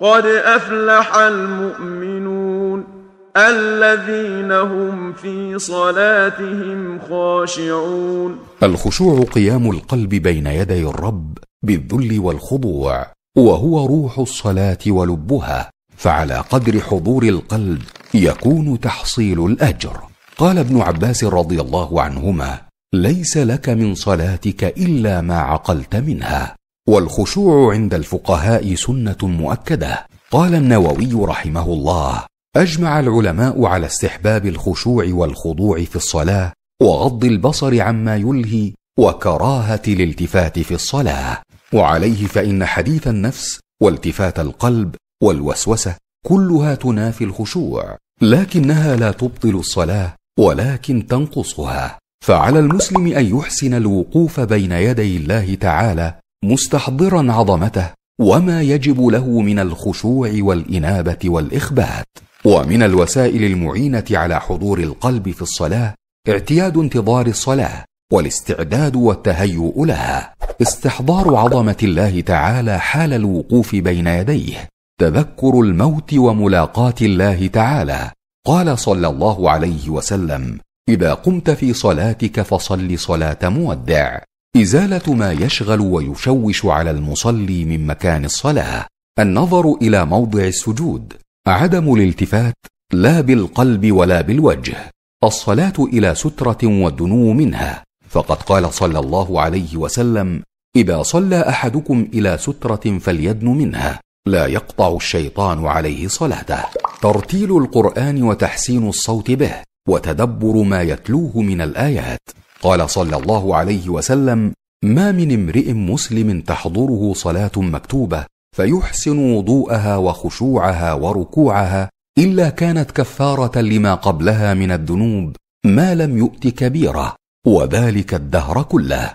قد أفلح المؤمنون الذين هم في صلاتهم خاشعون الخشوع قيام القلب بين يدي الرب بالذل والخضوع وهو روح الصلاة ولبها فعلى قدر حضور القلب يكون تحصيل الأجر قال ابن عباس رضي الله عنهما ليس لك من صلاتك إلا ما عقلت منها والخشوع عند الفقهاء سنه مؤكده قال النووي رحمه الله اجمع العلماء على استحباب الخشوع والخضوع في الصلاه وغض البصر عما يلهي وكراهه الالتفات في الصلاه وعليه فان حديث النفس والتفات القلب والوسوسه كلها تنافي الخشوع لكنها لا تبطل الصلاه ولكن تنقصها فعلى المسلم ان يحسن الوقوف بين يدي الله تعالى مستحضرا عظمته وما يجب له من الخشوع والانابه والاخبات ومن الوسائل المعينه على حضور القلب في الصلاه اعتياد انتظار الصلاه والاستعداد والتهيؤ لها استحضار عظمه الله تعالى حال الوقوف بين يديه تذكر الموت وملاقاه الله تعالى قال صلى الله عليه وسلم اذا قمت في صلاتك فصل صلاه مودع ازاله ما يشغل ويشوش على المصلي من مكان الصلاه النظر الى موضع السجود عدم الالتفات لا بالقلب ولا بالوجه الصلاه الى ستره والدنو منها فقد قال صلى الله عليه وسلم اذا صلى احدكم الى ستره فليدن منها لا يقطع الشيطان عليه صلاته ترتيل القران وتحسين الصوت به وتدبر ما يتلوه من الايات قال صلى الله عليه وسلم ما من امرئ مسلم تحضره صلاه مكتوبه فيحسن وضوءها وخشوعها وركوعها الا كانت كفاره لما قبلها من الذنوب ما لم يؤت كبيره وذلك الدهر كله